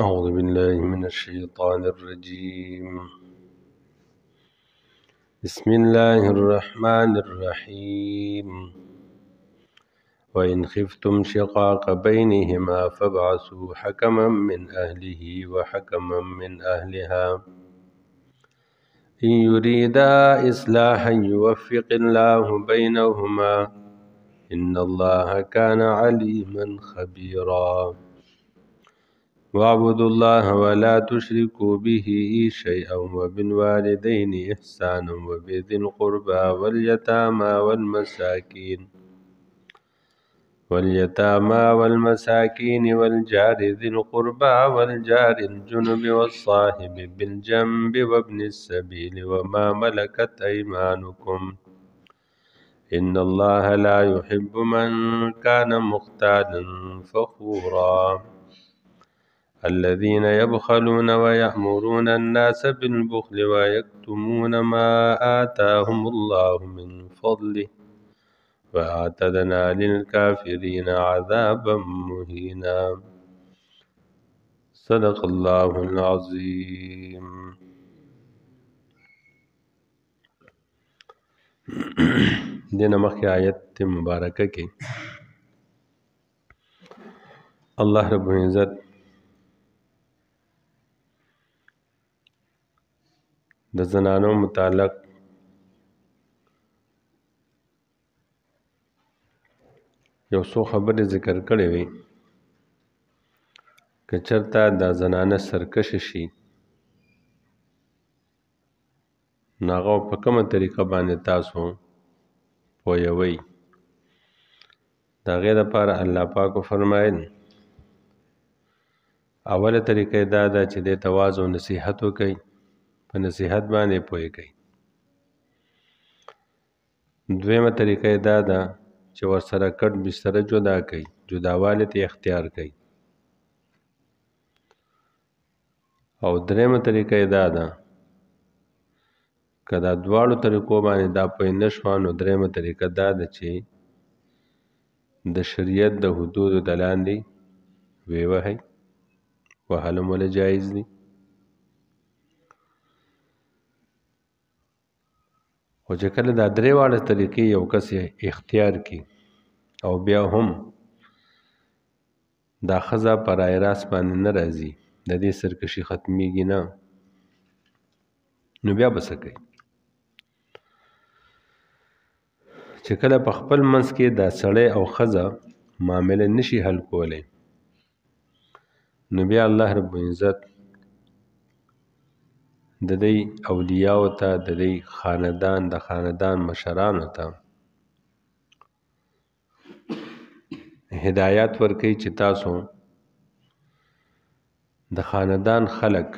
أعوذ بالله من الشيطان الرجيم بسم الله الرحمن الرحيم وإن خفتم شقاق بينهما فابعثوا حكما من أهله وحكما من أهلها إن يريدا إصلاحا يوفق الله بينهما إن الله كان عليما خبيرا واعبدوا الله ولا تشركوا به شيئا وبالوالدين إحسانا وبذي القربى واليتامى والمساكين واليتامى والمساكين والجار ذي القربى والجار الجنب والصاحب بالجنب وابن السبيل وما ملكت أيمانكم إن الله لا يحب من كان مختالا فخورا الذين يبخلون ويأمرون الناس بالبخل ويكتمون ما آتاهم الله من فضله وأعتدنا للكافرين عذابا مهينا صدق الله العظيم دينا مخي آيات مباركة الله رب العزت د زنانو متعلق یو څو خبرې ذکر کړې وي که چرته دا زنانه سرکشه شي نو هغه په کومه طریقه باندې تاسو پوهوئ د هغې دپاره الله پاکو فرمایل اوله طریقه دا ده چې دې تواز او نصیحت وکئ په نصیحت باندې پوهیږي دویمه طریقه دا ده چې ورسره کټ بستر جدا کړي جداوالی ته اختیار کړي او دریمه طریقه دا ده که دا دواړو طریقو باندې دا پوه نه شوه نو دریمه طریقه دا ده چې د شریعت د حدودو د لاندې ویوهئ وهلم ولې جایز دی خو چې کله دا درې واړه طریقې یو کس اختیار کی او بیا هم دا خزه پر ایراس باندې نه راځي د دې سرکشي ختميږي نه نو بیا بس کوي چې کله په خپل منځ کې دا سړی او خزه معاملې نشي حل کولای نو بیا الله رب العزت د دې اولیاو ته د دې خاندان د خاندان مشرانو ته هدایت ورکړي چې تاسو د خاندان خلق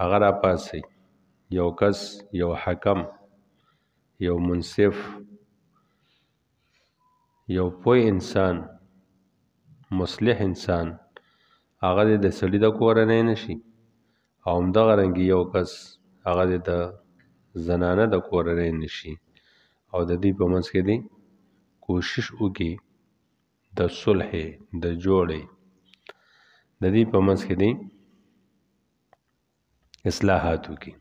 هغه را پاسي یو کس یو حکم یو منصف یو پوه انسان مصلح انسان هغه د سړي د کورنۍ نشي او همدغه رنګې یو کس هغه دې د زنانه د کورنۍ نشي او د دې په منځ کې دی کوشش وکړي د صلح د جوړې د دې په منځ کې دی اصلاحات وکړي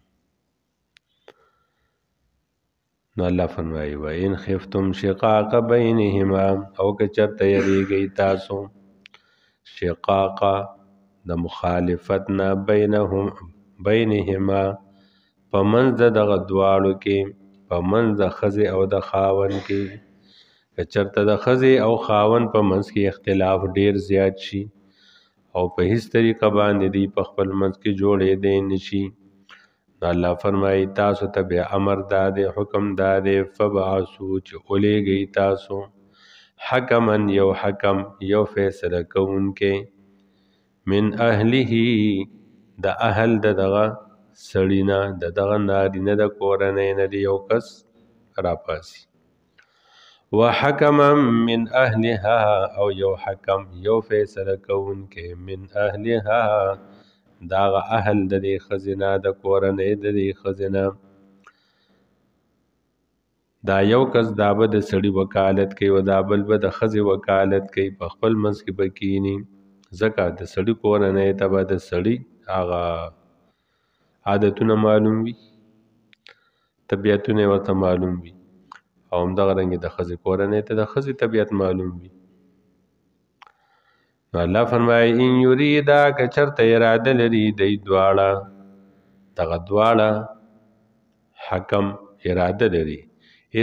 نو الله فرمایي و ان خفتم شقاق بینهما او که چرته یریږئ تاسو شقاقه د مخالفت نه بینهم بینهما په منځ د دغه دواړو کې په منځ د خزې او د خاون کې که چرته د خزې او خاون په منځ کې اختلاف ډیر زیات شي او په هیڅ طریقه باندې دی په خپل منځ کې جوړې دی نشي الله فرمایي تاسو ته به امر داده حکم داده فبعثو چې اولېږئ تاسو حکمن یو حکم یو فیصله کوونکی من اهله د اهل د دغه سړینا د دغه نارینه د کورنۍ نه دی یو کس راپاسي وحکما من اهلها او یو حکم یو فیصله کون کې من اهلها داغه اهل د دې خزینه د کورنۍ د دې خزینه دا یو کس دابه د سړی وکالت کوي او دابل به د خزې وکالت کوي په خپل منځ کې بکینی ځکه د سړي په ورننۍ طبع د سړي هغه عادتونه معلوم وي طبیعتونه یې ورته معلوم وي او همدغه رنګ د ښځې کورنۍ ته د ښځې طبیعت معلوم وي نو الله فرمایي ان یریدا که چرته اراده لري دی دواړه دغه دواړه حکم اراده لري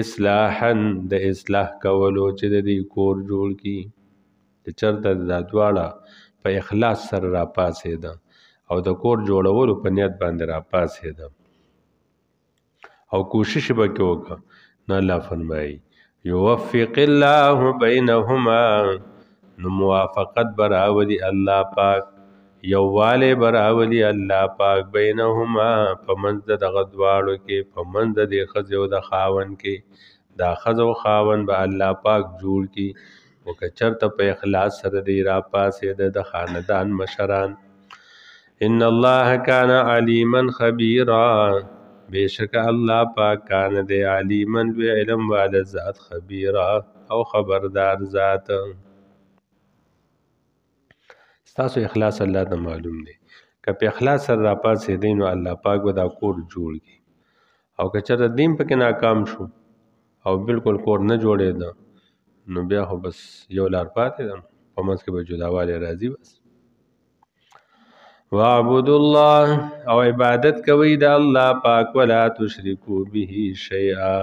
اصلاحا د اصلاح کولو چې د دې کور جوړ کی چې چرته دا دواړه په اخلاص سره راپاڅېده او د کور جوړولو په نیت باندې راپاڅېده او کوشش به کې وکړه نه الله فرمایي یوفق الله بینهما نو موافقت براولی الله پاک یوواله براولی الله پاک بینهما په منځ دغه دواړو کې په منځ د خځو د خاون کې دا خځو خاون به الله پاک جوړ کی او که چرته په اخلاص سره دی را پاسې د خاندان مشران ان الله کان علیما خبیرا بیشک الله پاک کان دی علیما بعلم وعلى ذات خبیرا او خبردار ذات تاسو اخلاص الله ته معلوم دی که په اخلاص سره را پاسې دی نو الله پاک ودا کور جوړ کی او که چرته دین پکې ناکام شو او بالکل کور نه جوړېده نو بیا خو بس یو لار پاتې ده په منځ کې به جداوالی راځي بس وعبد الله او عبادت کوي د الله پاک ولا تشرکو به شیئا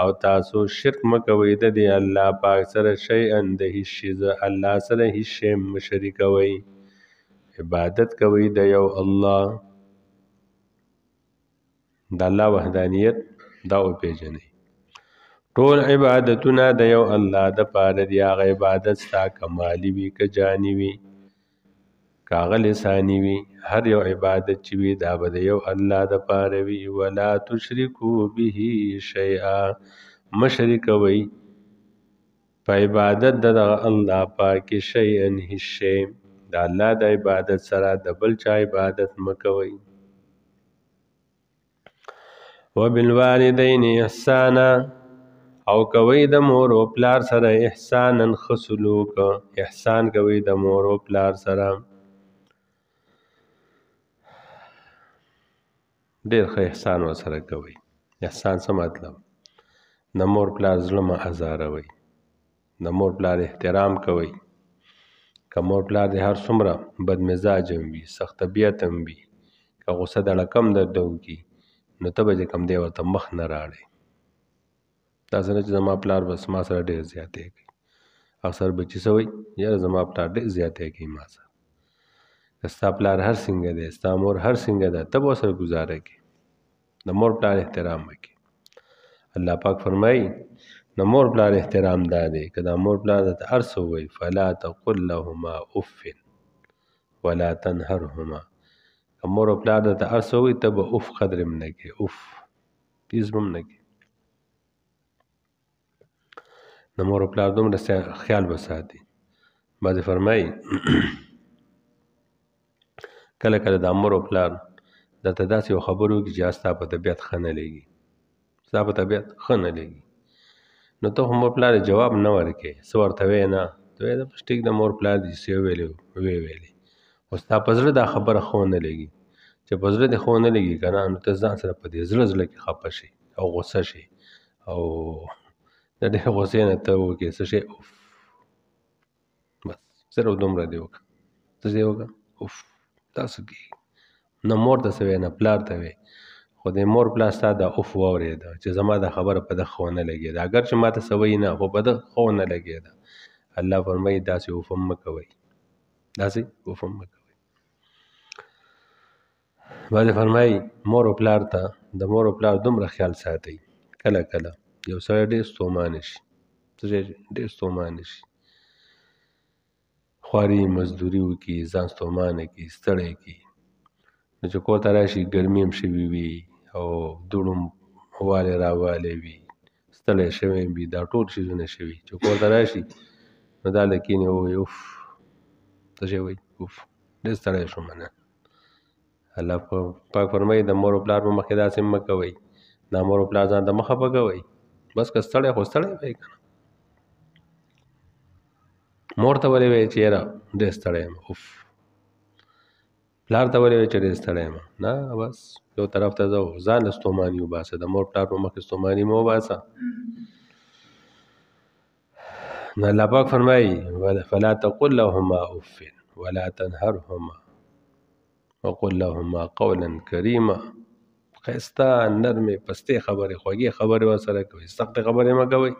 او تاسو شرک مکوئ د دی الله پاک سره شیئا د هیڅ شی الله سره هیڅ شی مشرکوي عبادت کوي د یو الله د الله وحدانیت دا او پیژنئ ټول عبادتونه د یو الله د پاره دی هغه عبادت ستا کمالی وي که جانی وي کاغه لسانی وي هر یو عبادت چې وي دا به د یو الله د پاره وي ولا تشرکو به شیئا مشرک وي په عبادت د الله پاک شیئا هیڅ د الله د عبادت سره د بل چا عبادت مکوئ وبالوالدین احسانا او کوي د مور او پلار سره احسانن خسلوک احسان کوي د مور او پلار سره ډېر ښه احسان ورسره کوي احسان څه مطلب د مور پلار زړه مه ازاروئ د مور پلار احترام کوئ که مور پلار دې هر څومره بد مزاج هم وي سخت طبیعت هم وي که غصه دړه کم درته وکړي نو ته به دې کم دی ورته مخ نه راړې دا څنګه چې زما پلار بس ما سره ډېر زیاتې کوي اکثر بچي سوي یاره زما پلار ډېر زیاتې کوي ما سره ستا پلار هر څنګه دی ستا مور هر څنګه ده ته به سره گزاره کې د مور پلار احترام وکړي الله پاک فرمایي د مور پلار احترام دا دی که د مور پلار ته هر څه ووایي فلا تقل لهما اف ولا تنهرهما که مور او پلار ته هر څه ووایي ته به اف قدر م نه کوې اف هېڅ به م نه کوې د مور او پلار دومره خیال وساتي بعضې فرمایي کله کله د مور او پلار درته داسې یو خبر وکړي چې ستا په طبیعت ښه نه لګي ستا په طبیعت ښه نه لګي نو ته خو مور پلار جواب نه ورکې څه ورته وایې نه ته وایې بس ټیک د مور پلار دې څه ویلي ویې ویلې خو ستا په زړه دا خبره ښه ونه لګي چې په زړه دې ښه ونه لګي که نه نو ته ځان سره په دې زړه زړه کې خفه شي او غصه شي او د دې غوسې نه ته وکړې څه شی اوف بس صرف دومره دې وکړه څه شی وکړه اوف تاسو کې نه مور ته څه نه پلار ته وې خو د مور پلار ستا د اوف واورېده چې زما د خبره په ده خو نه لګېده اګر چې ما ته څه وایي نه خو په ده خو نه لګېده الله فرمایي داسې اوف هم مه کوئ داسې اوف هم مه کوئ بعد فرمایي مور او پلار ته د مور او پلار دومره خیال ساتي کله کله یو سړی ډېر ستومانه شي څه شی ډېر ستومانه شي خواري مزدوري وکړي ځان ستومانه کړي ستړی کړي نو چې کور ته راشي ګرمي هم شوي وي او دوړم والې راوالې وي ستړی شوی وي دا ټول شیزونه شوي چې کور ته راشي نو دا له کینې ووایي اوف څه شی وایي اوف ډېر ستړی شوم نه الله پاک فرمایي د مور او پلار په مخکې داسې مه کوئ دا مور او پلار ځان ته مه خفه کوئ بس که ستړی خو ستړی وای که نه مور ته ولې وایي چې یاره ډېر ستړی یم اوف پلار ته ولې وایي چې ډېر ستړی یم نه بس یو طرف ته ځو ځان له ستوماني وباسه د مور پلار په مخکې ستوماني مه وباسه نو الله پاک فرمایي فلا تقل لهما اف ولا تنهرهما وقل لهما قولا كريما خسته نرمې پستې خبرې خوږې خبرې ورسره کوئ سختې خبرې مه کوئ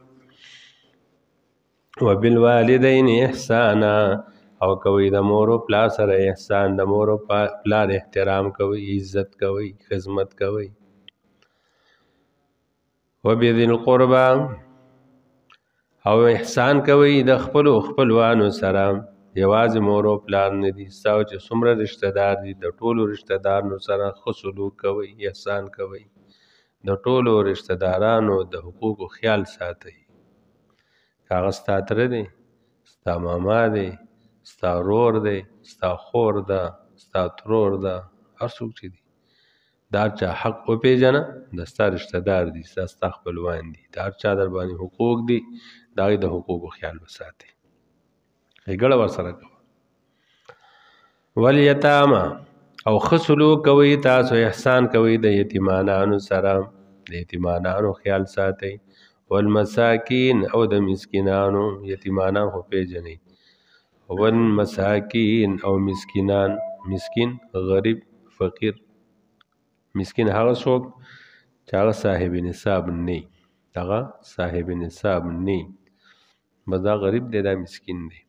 وبالوالدین احسانا او کوي د مور او پلار سره احسان د مور او پلار احترام کوي عزت کوي خدمت کوي وبذل قربا او احسان کوي د خپل خپلوانو سره یوازې مور او پلار نه دي ستاسو چې څومره رشته دار دي د ټولو رشته دارانو سره ښه سلوک کوئ احسان کوئ د ټولو رشته دارانو د حقوقو خیال ساتئ هغه ستا تره دی ستا ماما دی ستا ورور دی ستا خور ده ستا ترور ده هر څوک چې دي د هر چا حق وپېژنه د ستا رشته دار دي ستا ستا خپلوان دي د هر چا در باندې حقوق دي د هغې د حقوقو خیال به ساتئ غیګړه ور سره کوه والیتاما او خسلو کوي تاسو احسان کوي د یتیمانانو سره د یتیمانانو خیال ساتي والمساکین او د مسکینانو یتیمانان خو پیژني والمساکین او مسکینان مسکین غریب فقیر مسکین هغه څوک چې هغه صاحب نصاب نه هغه صاحب نصاب نه بس دا غریب دی دا مسکین دی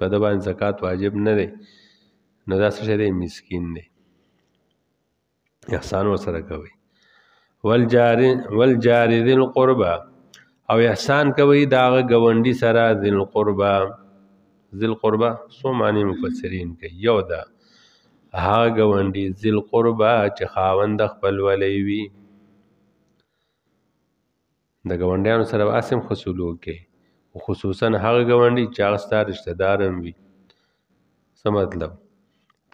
په د باندې زکات واجب نه دی نو دا څه دی مسکین دی احسان ورسره کوي والجار والجار ذل قربا او احسان کوي دا غونډي سره ذل قربا ذل قربا سو معنی مفسرین کوي یو دا ها غونډي ذل قربا چې خاوند خپل ولې وي د غونډیانو سره اسیم خصولو کوي خصوصا هغه ګاونډي چې هغه ستا رشتہ دار هم وي څه مطلب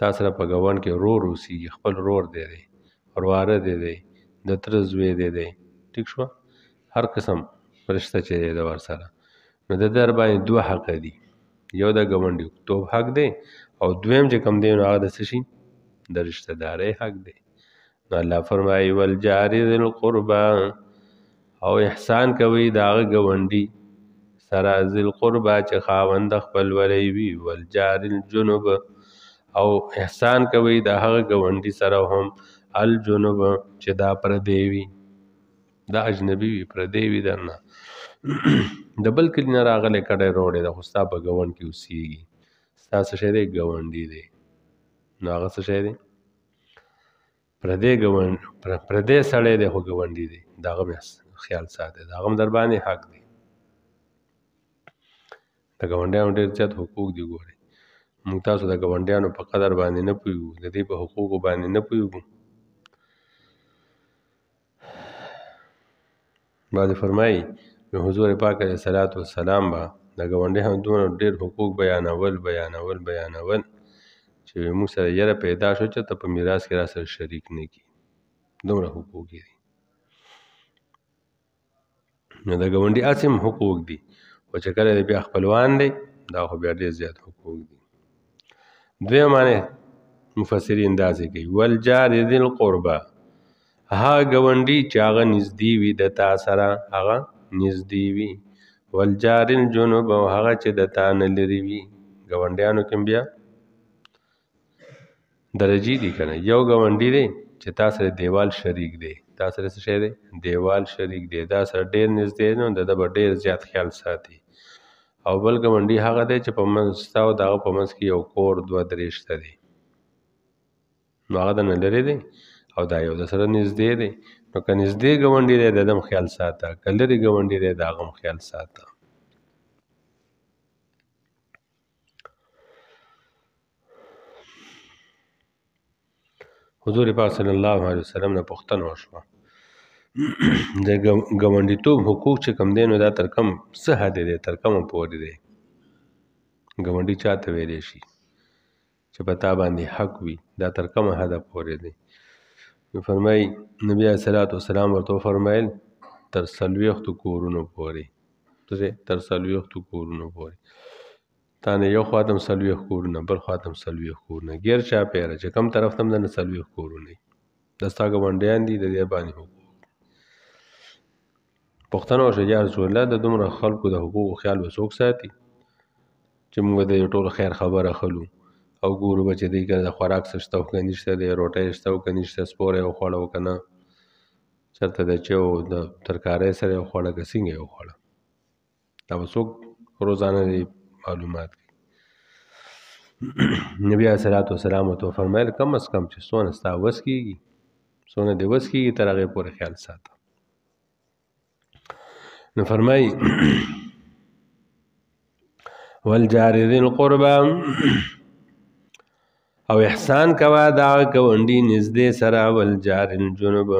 تا سره په ګاونډ کې ورور اوسېږي خپل ورور دی دی ورواره دی دی د تره زوی دی دی ټیک شوه هر قسم رشته چې دی د ورسره نو د در باندې دوه حق دي یو د ګاونډي توب حق دی او دویم چې کم دی نو هغه د څه شي د رشته دارۍ حق دی نو الله فرمایي والجار ذی القربا او احسان کوي د هغه ګاونډي سره ذل قربا چې خاوند خپل وری وي والجار الجنوب او احسان کوي د هغه ګوندی سره هم الجنوب چې دا پر دیوي دا اجنبي وي پر دیوي درنه د بل کلی نه راغله کډه روړې د خوستا په ګوند کې اوسېږي تاسو شه دې ګوندی دی نو هغه څه شه دی پر دې ګوند پر دې سړې د هغه ګوندی دی دا غو خیال ساته دا غو در باندې حق دی د ګاونډیانو ډېر زیات حقوق دي ګورئ موږ تاسو د ګاونډیانو په قدر باندې نه پوهیږو د دوی په حقوقو باندې نه پوهیږو بعد فرمایي نو حضور پاک علیه صلات والسلام به د ګاونډیانو دومره ډېر حقوق بیانول بیانول بیانول چې موږ سره یره پیدا شو چې ته په میراث کې را سره شریک نه کړي دومره حقوق دي نو د ګاونډي اسیم حقوق دي خو چې کله بیا خپلوان دی دا خو بیا ډېر زیات حقوق دي دویم معنی مفسرین داسې کوي والجار ذی القربه ها ګونډي چې هغه نږدې وي د تا سره هغه نږدې وي والجار الجنوب او هغه چې د تا نه لري وي ګونډیانو کې بیا درجی دي کنه یو ګونډي دی چې تا سره دیوال شریک دی تا سره څه شی دی دیوال شریک دی دا سره ډیر نږدې نو د ډیر زیات خیال ساتي او بل ګاونډي هغه دی چې په منځ ستا او د هغه په منځ کې یو کور دوه درې شته دی نو هغه د نه لرې دی او دا یو د سره نږدې دی نو که نږدې ګاونډي دی د دم خیال ساته که لرې ګاونډي دی د هغه هم خیال ساته حضور پاک صلی الله علیه وسلم نه پوښتنه وشوه د ګاونډیتوب حقوق چې کوم دی نو دا تر کوم څه حد دی تر کومه پورې دی ګاونډي چا ته ویلی شي چې په تا باندې حق وي دا تر کومه حده پورې دی نو فرمایي نبي علیه صلات وسلام ورته وفرمیل تر څلوېښتو کورونو پورې تر څلوېښتو کورونو پورې تا نه یو خوا ته هم څلوېښت کورونه بل خوا ته هم څلوېښت کورونه ګیر چاپېره چې کوم طرف ته هم درنه څلوېښت کورونه دي دا ستا ګاونډیان دي د دې باندې حقوق پښتنه وشوه یا رسول الله د دومره خلکو د حقوقو خیال به څوک ساتي چې موږ د ټول خیر خبره خلو او ګورو به چې دی که د خوراک څه شته او که نشته دی روټۍ شته او که نشته سپوری او خوړه او که نه چېرته د چې او د ترکارۍ سره یې خوړه که څنګه یې خوړه دا به څوک روزانه دی معلومات کوي نبی اسلام والسلام ته فرمایل کم از کم چې سونه ستا وس کیږي سونه دی وس کیږي تر هغه پورې خیال ساته نو فرمای والجار ذی القربا او احسان کوا دا گوندی نزدې سره والجار الجنوب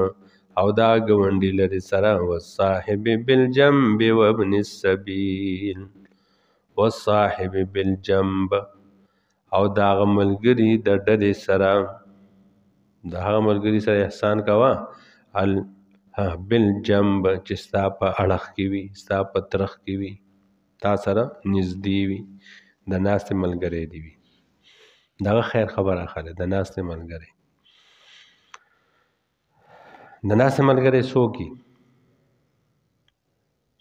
او دا گوندی لري سره والصاحب بالجنب وابن السبيل والصاحب بالجنب او دا ملګری د ډلې سره دا ملګری سره احسان کوا ال بل جنب چې ستا په اړخ کې وي ستا په ترخ کې وي تا سره نږدې وي د ناستې ملګری دی وي دغه خیر خبره اخلي د ناستې ملګری د ناستې ملګری څوک وي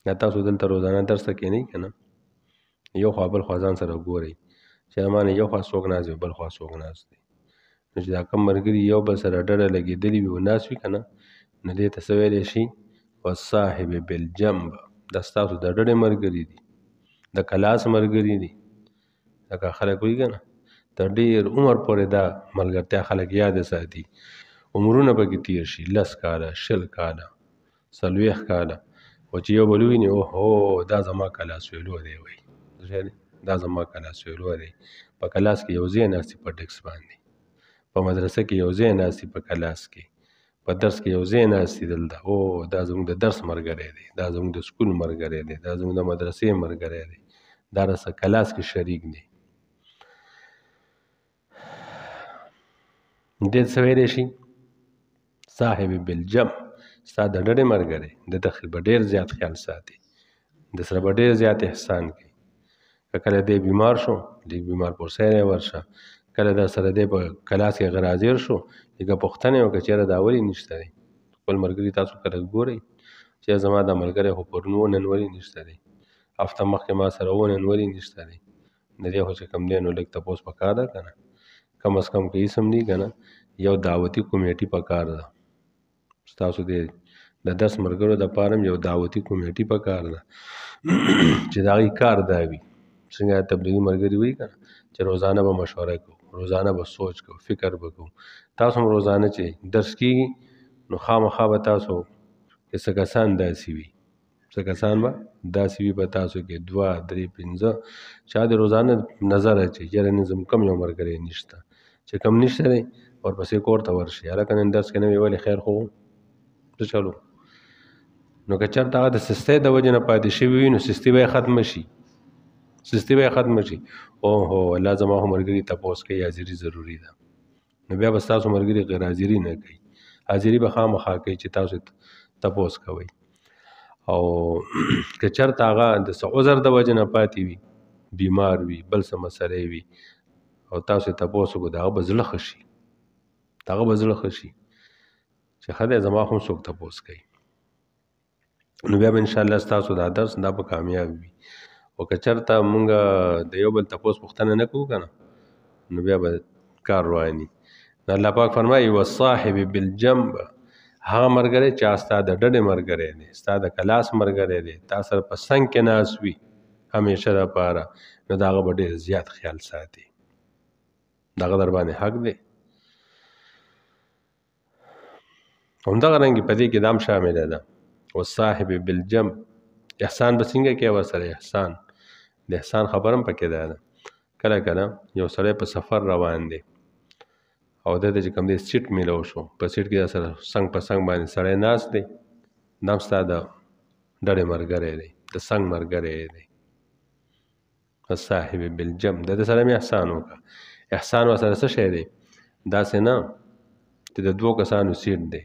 دا تاسو دلته روزانه درس ته کینئ که نه یو خوا بل خوا ځان سره ګورئ چې مانه یو خوا څوک ناست وي بل خوا څوک ناست دی نو چې دا کم ملګري یو بل سره ډډه لګېدلي وي او ناست وي که نه نو دې ته څه ویلی شي وصاحب بالجنب دا ستاسو د ډډې ملګري دي د کلاس ملګري دي لکه خلک وایي که نه تر ډېر عمر پورې دا ملګرتیا خلک یاد ساتي عمرونه پکې تیر شي لس کاله شل کاله څلوېښت کاله خو چې یو بل وویني اوهو دا زما کلاس ویلو دی وایي دا زما کلاس ویلو دی په کلاس کې یو ځای ناستي په ډکس باندې په مدرسه کې یو ځای ناستي په کلاس کې په درس کې یو ځای ناستې دلته او دا زموږ د درس ملګری دی دا زموږ د سکول ملګری دی دا زموږ د مدرسې ملګری دی دا راسه کلاس کې شریک دی دې څه ویلی شي صاحب بالجم ستا د ډډې ملګری د تخې به ډېر زیات خیال ساتي د سره به ډېر زیات احسان کوي که کله دی بیمار شو دی بیمار پر سیر ورشه کله در سره دی په کلاس کې غراځیر شو لکه پوښتنه وکړه چېرې دا ولې نشته دی خپل ملګري تاسو کله ګورئ چې زما دا ملګری خو پرون ونن ولې نشته دی هفته مخکې ما سره ونن ولې نشته دی د دې خو چې کم دی نو لږ تپوس پکار ده که نه کم از کم که اسم دی که نه یو دعوتي کمیټي پکار ده ستاسو دی د دس ملګرو د پاره یو دعوتي کمیټي پکار ده چې د هغې کار دا وي څنګه تبلیغي ملګري وي که نه چې روزانه به مشوره کوو روزانه به سوچ کو فکر وکړو تاسو هم روزانه چې درس کیږي نو خامخا به تاسو کې څه کسان داسې وي څه کسان به داسې وي په تاسو کې دوه درې پنځه چا د روزانه نظر اچي یاره نظم کم یو ملګری نشته چې کم نشته دی ورپسې کور ته ورشي یاره که نن درس کې نه وي ولې خیر خو څه چلو نو که چېرته هغه د سستۍ د وجې نه پاتې شوي وي نو سستي به یې ختمه شي سستی به ختم شي او هو الله زما مرګري تاسو کوي حاضری ضروری ده نو بیا بس تاسو مرګري غیر حاضری نه کوي حاضری به خامخا کوي چې تاسو تاسو کوي او که چرته هغه د عذر د وجه نه پاتې وي بیمار وي بل څه مسله وي او تاسو تاسو کو دا به زړه خشي دا به زړه خشي چې خدای زما هم څوک تاسو کوي نو بیا ان شاء الله تاسو دا درس دا به کامیاب وي خو که چېرته مونږ د یو بل تپوس پوښتنه نه کوو که نه نو بیا به کار رواني نو الله پاک فرمایي والصاحب بالجنب هغه ملګری چې ستا د ډډې ملګری دی ستا د کلاس ملګری دی تا سره په څنګ کې ناست وي همیشه دپاره نو د هغه به ډېر زیات خیال ساتي د هغه در باندې حق دی همدغه رنګې په دې کې دام شامله ده والصاحب بالجنب احسان به څنګه کوي ورسره احسان د احسان خبرم پکې ده کله کله یو سړی په سفر روان دی او د دې کوم دی سیټ میلو شو په سیټ کې سره څنګ په څنګ باندې سړی ناس دی نام ستا د ډډې مرګری دی د څنګ مرګری دی صاحب بالجم د دې سره مې احسان وکړه احسان ورسره څه شی دی داسې نه چې د دوو کسانو سیټ دی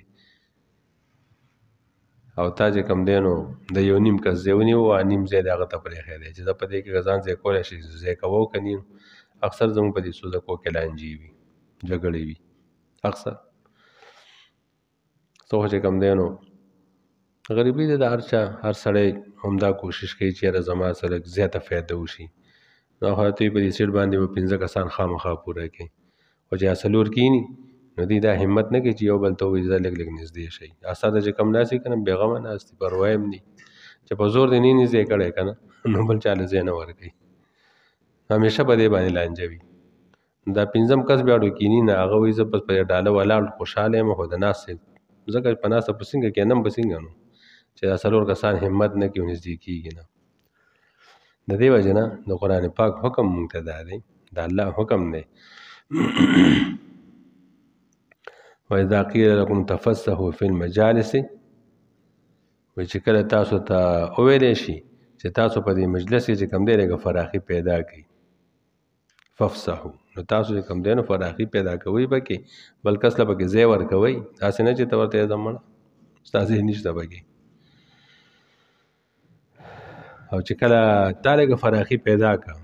او تا چې کم دی نو د یو نیم کس ځای ونیو او نیم ځای د هغه ته پرېښی دی چې زه په دې کې ځان ځای کولی شي ځای کوو که نه اکثر زموږ په دې سوزکو کې لانجې وي جګړې وي اکثر څه خو چې کم دی نو غریبي د هر چا هر سړی همدا کوشش کوي چې یاره زما سره زیاته فایده وشي نو خو ته په دې سیټ باندې به پنځه کسان خامخا پوره کړي خو چې څلور کینی نو دوی دا همت نه کوي چې یو بل ته وایي زه لږ لږ نږدې شئ استاد چې کم ناست که نه بېغمه ناست دي پروا یې هم دي چې په زور دې نه نږدې کړی که نه نو بل چا له ځای نه ورکوي همیشه په دې باندې لانجه وي دا پنځم کس بیا ډوکیني نه هغه وایي زه بس په ډاله ولاړ خوشحاله یم خو د ناستې ځکه په ناسته په څنګه کېنم په څنګه نو چې دا څلور کسان همت نه کوي نږدې کېږي نه د دې وجه نه د قرآن پاک حکم مونږ ته دا دی د الله حکم دی وإذا قيل لكم تفسحوا في المجالس وی چې کله تاسو ته تا اوویلې شي چې تاسو په دې مجلس کې چې کم دی لږه فراخي پیدا کړي ففسحو نو تاسو چې کم دی نو فراخي پیدا کوي پکې بل کس له پکې ځای ورکوي داسې نه چې ته ورته زمړه ستاسې نشته پکې او چې کله تا لږه فراخي پیدا کړه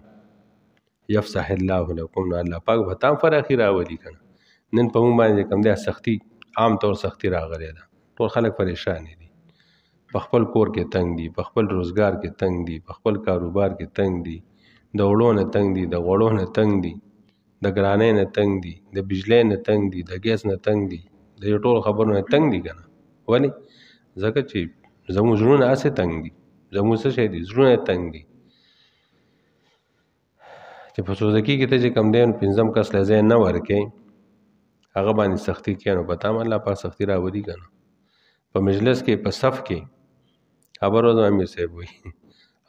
یفسح الله لکم نو الله پاک به تا فراخي راولي کنه نن په موږ باندې کوم دی سختی عام طور سختی راغلی ده ټول خلک پریشان دي په خپل کور کې تنگ دي په خپل روزګار کې تنگ دي په خپل کاروبار کې تنگ دي د وړو نه تنگ دي د غړو نه تنگ دي د ګرانې نه تنگ دي د بجلی نه تنگ دي د ګیس نه تنگ دي د ټول خبرو نه تنگ دي کنه ولی ځکه چې زموږ زړونه اسه تنگ دي زموږ څه شي دي زړونه تنگ دي چې په سوزکی کې ته چې کم دین پنځم کس لځه نه ورکې هغه باندې سختی کینو په تام الله پاک سختی راوړي کنه په مجلس کې په صف کې خبرو د امیر صاحب وي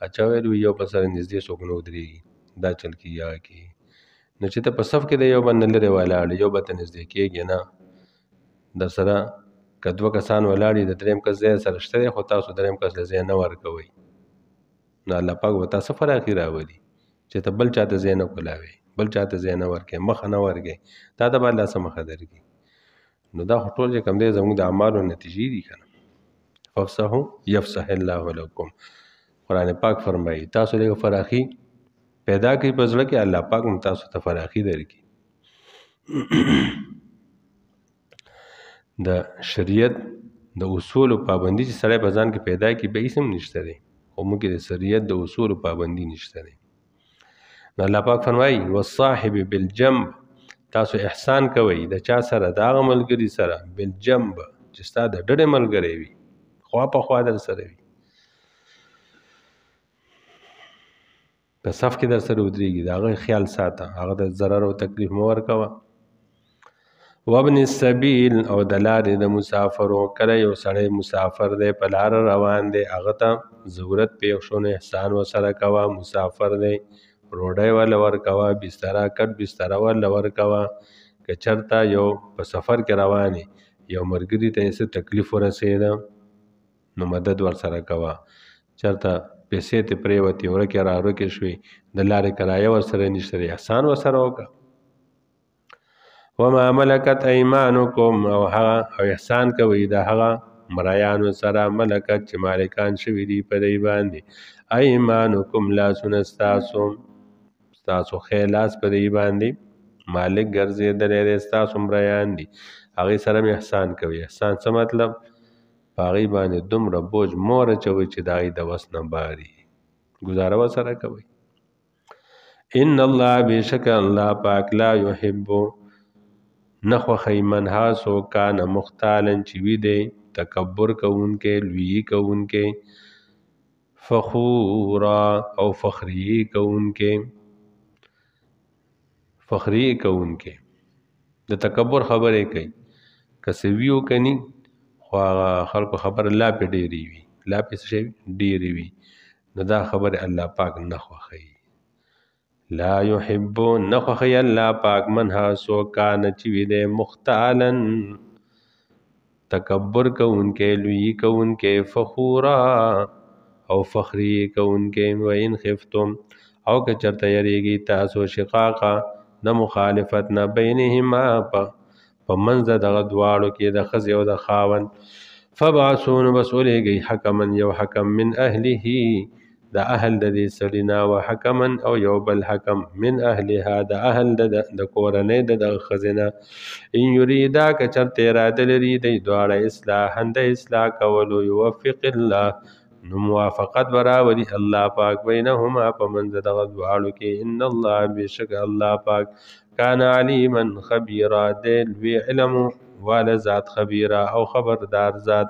اچھا ویل یو په سره نږدې څوک نه ودرېږي دا چل کی یا کی نو چې ته په صف کې د یو باندې لري ولاړ یو به نږدې کېږي نه د سره کدو کسان ولاړی د دریم کس ځای سره شته خو تاسو دریم کس له ځای نه ورکوي نو الله پاک وتا سفر اخیرا ودی چې ته بل چاته ځای نه کولاوي بل چاته ځای نه ورکې مخه نه ورکې تا ته باید لاسه مخه درکې نو دا خو ټول چې کوم دی زموږ د اعمالو نتیجې دي که نه ففسحو یفسح الله لکم قرآن پاک فرمایي تاسو لږ فراخي پیدا کوي په زړه کې الله پاک هم تاسو ته فراخي درکې د شریعت د اصول پابندي چې سړی په ځان کې پیدا کی به اسم نشته دی خو موږ د شریعت د اصول پابندي نشته دی نو الله پاک فرمایي والصاحب بالجنب تاسو احسان کوئ د چا سره دا غ ملګری سره بالجنب چې ستا د ډډې ملګری وي خوا په خوا در سره وي په صف کې در سره ودرېږي د هغه خیال ساته هغه د ضرر او تکلیف مو ورکوه وابن السبیل او د لارې د مسافرو کله یو سړی مسافر دی په لاره روان دی هغه ته ضرورت پېښ شو نو احسان ورسره کوه مسافر دی روډۍ ولا ورکوه بستره کټ بستره ولا ورکوه که چېرته یو په سفر کې روان یو ملګري ته یې څه تکلیف ورسېده نو مدد ورسره کوه چېرته پیسې ترې پرېوتې ورکې را ورکې شوې د لارې کرایه ورسره نشته دی احسان ورسره وکړه وما ملکت ایمانکم او هغه او احسان کوي دا هغه مرایانو سره ملکت چې مالکان شوي دي په دی باندې ایمانکم لاسونه ستاسو ستاسو ښی لاس په دې باندې مالک ګرځېدلی دی ستاسو مریان دي هغې سره م احسان کوي احسان څه مطلب په هغې باندې دومره بوج مور اچوي چې د هغې د وس نه باري ګزاره ورسره کوئ ان الله بشک الله پاک لا يحب نخو خیمن ها سو کان مختالن چې وی دی تکبر کوونکې لوی کوونکې فخورا او فخری کوونکې فخری کوونکې د تکبر خبرې کوي کسوی او کني خو خلکو خبر لا په ډيري وي لا په شي ډيري وي نو دا خبر الله پاک نه خوخي لا يحب نخخي الله پاک منها سو کان چوي دې مختالن تکبر کوونکې لوی کوونکې فخورا او فخری کوونکې وین خفتم او که چرته یریږي تاسو شقاقه د مخالفت نه بینهما په منځ دغه دواړو کې د خزې او د خاون فبعثون بسولېږي حکما یو حکم من اهله د اهل د دې سړي نه او حکما او یو بل حکم من اهلها د اهل د د کورنۍ د دغه خزینه ان یریدا که چرته را دلري د دواړه اصلاح هند اصلاح کولو یوفق الله نو موافقت براولی الله پاک بینهما په منځ دغه دواړو کې ان الله بشک الله پاک کان علیما خبیرا د علم والا ذات خبیرا او خبردار ذات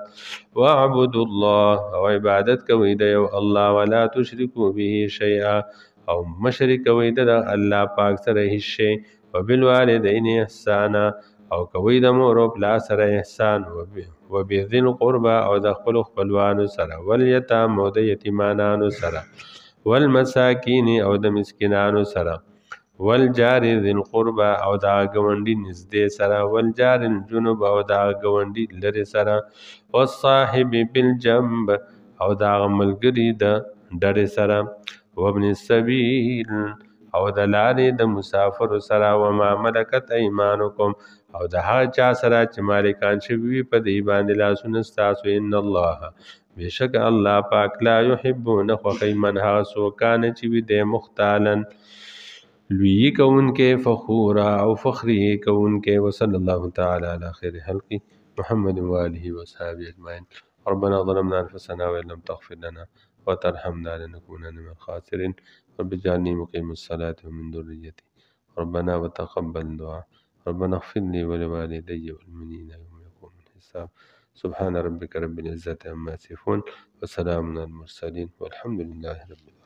واعبد الله او عبادت کوي د یو الله ولا تشرکو به شیئا او مشرک کوي د الله پاک سره هیڅ شی وبالوالدین احسانا او کوي د مور او پلا سره احسان وبه و بذین قربا او د خپل خپلوانو سره ول یتام او د یتیمانانو سره ول مساکین او د مسکینانو سره ول جار ذین قربا او د غونډي نږدې سره ول جار جنوب او د غونډي لری سره او صاحب بالجنب او د ملګری د ډر سره وابن السبیل او د لارې د مسافر سره و ما ملکت ایمانکم او د هغه چا سره چې مالکان شوی په دې باندې لاسونه ستاسو ان الله بشک الله پاک لا يحبون خخی من هغه سوکان چې وي د مختالن لوی کون کې فخورا او فخری کون کې وصلی الله تعالی علی خیر خلقی محمد و آله و صحابه اجمعین ربنا ظلمنا انفسنا وان لم تغفر لنا وترحمنا لنكونن من الخاسرين رب اجعلني مقيم الصلاة ومن ذريتي ربنا وتقبل الدعاء ربنا اغفر لي ولوالدي والمؤمنين يوم يقوم الحساب سبحان ربك رب العزة عما يصفون وسلام على المرسلين والحمد لله رب العالمين